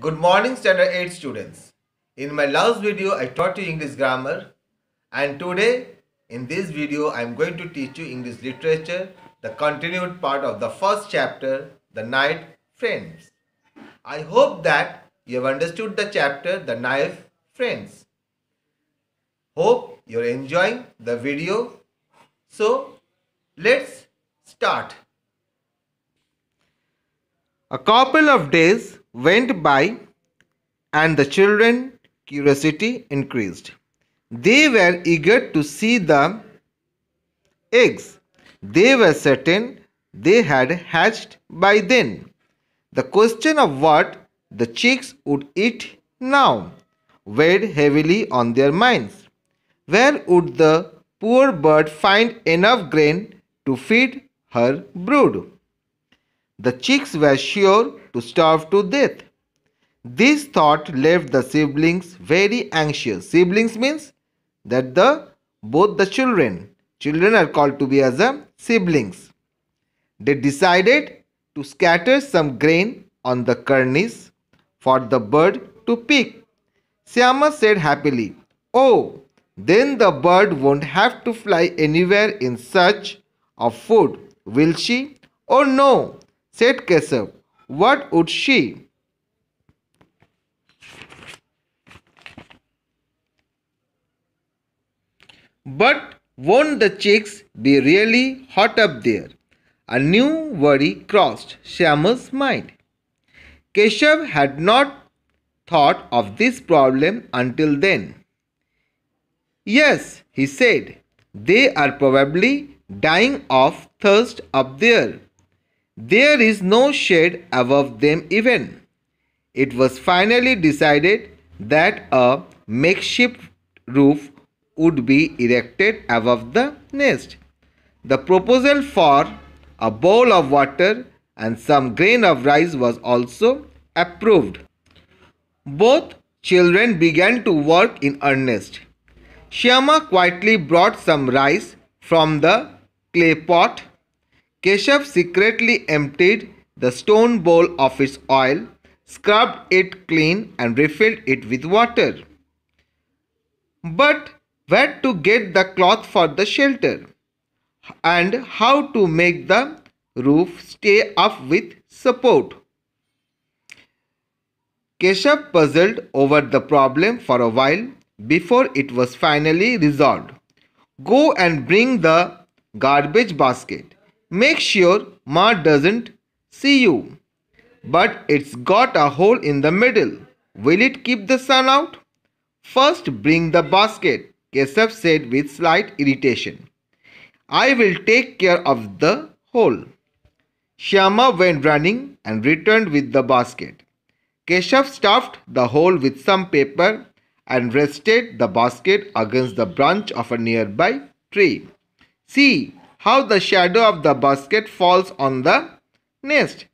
Good morning standard 8 students. In my last video I taught you English grammar and today in this video I am going to teach you English literature the continued part of the first chapter The Night Friends. I hope that you have understood the chapter The Knife Friends. Hope you are enjoying the video. So let's start. A couple of days went by and the children curiosity increased. They were eager to see the eggs. They were certain they had hatched by then. The question of what the chicks would eat now weighed heavily on their minds. Where would the poor bird find enough grain to feed her brood? the chicks were sure to starve to death. This thought left the siblings very anxious. Siblings means that the both the children, children are called to be as a siblings. They decided to scatter some grain on the kernis for the bird to pick. Syama said happily, Oh, then the bird won't have to fly anywhere in search of food, will she? Oh no, said Kesav. What would she? But won't the chicks be really hot up there? A new worry crossed Shyama's mind. Keshav had not thought of this problem until then. Yes, he said, they are probably dying of thirst up there. There is no shade above them even. It was finally decided that a makeshift roof would be erected above the nest. The proposal for a bowl of water and some grain of rice was also approved. Both children began to work in earnest. Shyama quietly brought some rice from the clay pot Keshav secretly emptied the stone bowl of its oil, scrubbed it clean, and refilled it with water. But where to get the cloth for the shelter? And how to make the roof stay up with support? Keshav puzzled over the problem for a while before it was finally resolved. Go and bring the garbage basket, make sure Ma doesn't see you. But it's got a hole in the middle. Will it keep the sun out? First bring the basket, Keshav said with slight irritation. I will take care of the hole. Shyama went running and returned with the basket. Keshav stuffed the hole with some paper and rested the basket against the branch of a nearby tree. See, how the shadow of the basket falls on the nest.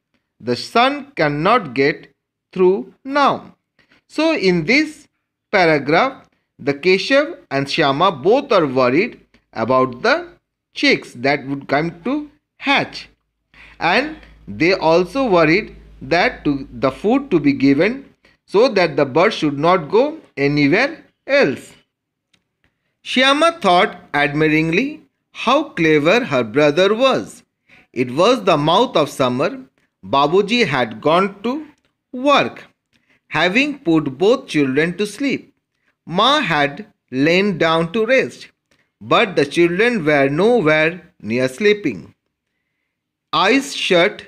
The sun cannot get through now. So in this paragraph, the Keshav and Shama both are worried about the chicks that would come to hatch. And they also worried that to, the food to be given so that the bird should not go anywhere else. Shyama thought admiringly how clever her brother was. It was the mouth of summer. Babuji had gone to work, having put both children to sleep. Ma had lain down to rest, but the children were nowhere near sleeping. Eyes shut,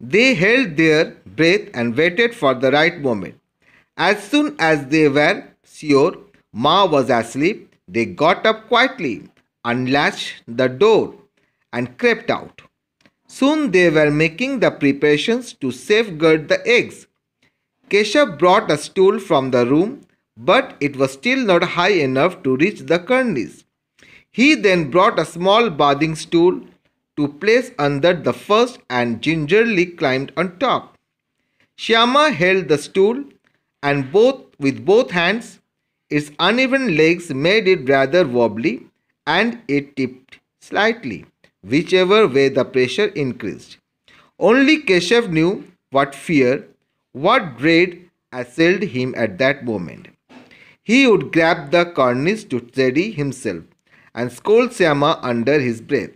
they held their breath and waited for the right moment. As soon as they were sure Ma was asleep, they got up quietly unlatched the door and crept out. Soon they were making the preparations to safeguard the eggs. Keshav brought a stool from the room, but it was still not high enough to reach the kernels. He then brought a small bathing stool to place under the first and gingerly climbed on top. Shyama held the stool and both with both hands. Its uneven legs made it rather wobbly, and it tipped slightly, whichever way the pressure increased. Only Keshav knew what fear, what dread assailed him at that moment. He would grab the cornice to steady himself and scold Syama under his breath.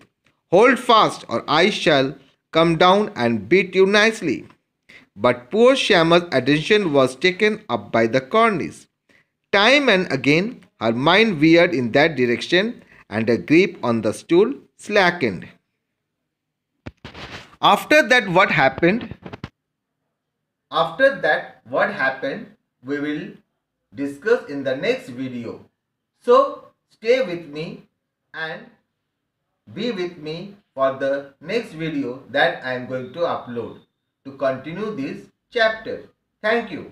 Hold fast or I shall come down and beat you nicely. But poor Shyama's attention was taken up by the cornice. Time and again her mind veered in that direction and the grip on the stool slackened. After that what happened? After that what happened we will discuss in the next video. So stay with me and be with me for the next video that I am going to upload to continue this chapter. Thank you.